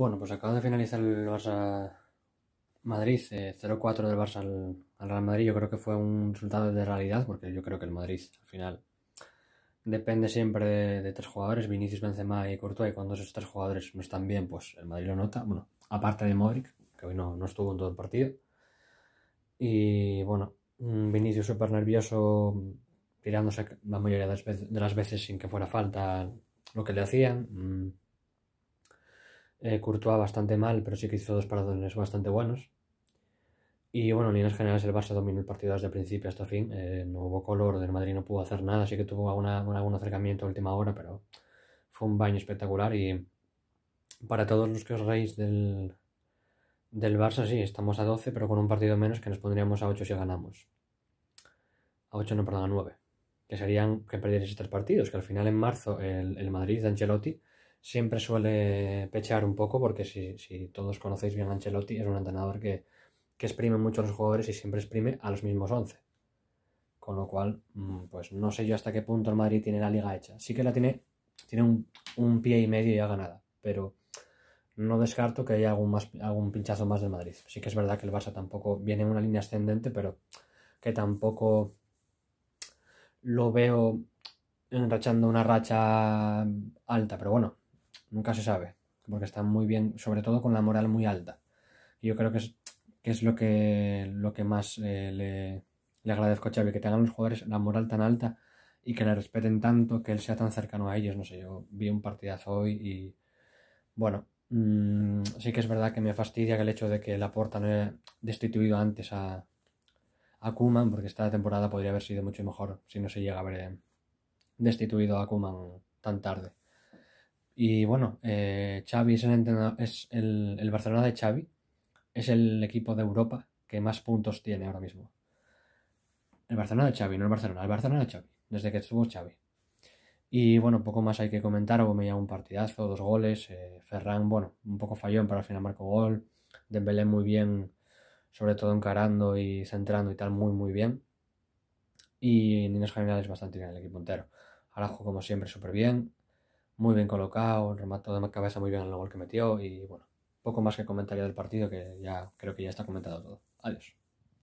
Bueno, pues acaba de finalizar el Barça Madrid, 0-4 eh, del Barça al, Real Madrid. Yo creo que fue un resultado de realidad, porque yo creo que el Madrid al final depende siempre de, tres jugadores, Vinicius, Benzema y Courtois. Y cuando esos tres jugadores no están bien, pues el Madrid lo nota. Bueno, aparte de Modric, que hoy no, no estuvo en todo el partido. Y bueno, Vinicius súper nervioso, tirándose la mayoría de las veces sin que fuera falta lo que le hacían mm, eh, Courtois bastante mal, pero sí que hizo dos paradones bastante buenos. Y bueno, en líneas generales el Barça dominó el partido desde el principio hasta el fin. Eh, no hubo color, el Madrid no pudo hacer nada, así que tuvo algún acercamiento a última hora, pero fue un baño espectacular. Y para todos los que os reís del, del Barça, sí, estamos a 12, pero con un partido menos que nos pondríamos a 8 si ganamos. A 8, no, perdón, a 9. Que serían que perdieras tres partidos, que al final en marzo el, el Madrid de Ancelotti siempre suele pechear un poco, porque si, todos conocéis bien a Ancelotti, es un entrenador que, que, exprime mucho a los jugadores y siempre exprime a los mismos 11. Con lo cual, mm, pues no sé yo hasta qué punto el Madrid tiene la liga hecha. Sí que la tiene, tiene un, pie y medio ya ganada, pero no descarto que haya algún, más, algún pinchazo más del Madrid. Sí que es verdad que el Barça tampoco viene en una línea ascendente, pero que tampoco lo veo enrachando una racha alta. Pero bueno, nunca se sabe, porque están muy bien, sobre todo con la moral muy alta. Y yo creo que es, que es lo, que, lo que más eh, le, agradezco a Xavi, que tengan los jugadores la moral tan alta y que le respeten tanto, que él sea tan cercano a ellos. No sé, yo vi un partidazo hoy y bueno, mm, sí que es verdad que me fastidia que el hecho de que Laporta no haya destituido antes a, a Kuman, porque esta temporada podría haber sido mucho mejor si no se llega a haber eh, destituido a Kuman tan tarde. Y bueno, eh, Xavi es, el, Barcelona de Xavi, es el equipo de Europa que más puntos tiene ahora mismo. El Barcelona de Xavi, no el Barcelona, el Barcelona de Xavi, desde que estuvo Xavi. Y bueno, poco más hay que comentar, me un partidazo, dos goles, eh, Ferran, bueno, un poco fallón, pero al final marcó gol, Dembélé muy bien, sobre todo encarando y centrando y tal, muy muy bien. Y en líneas es bastante bien el equipo entero. Arajo, como siempre súper bien, muy bien colocado, remató de cabeza muy bien el gol que metió y bueno, poco más que comentaría del partido que ya creo que ya está comentado todo. Adiós.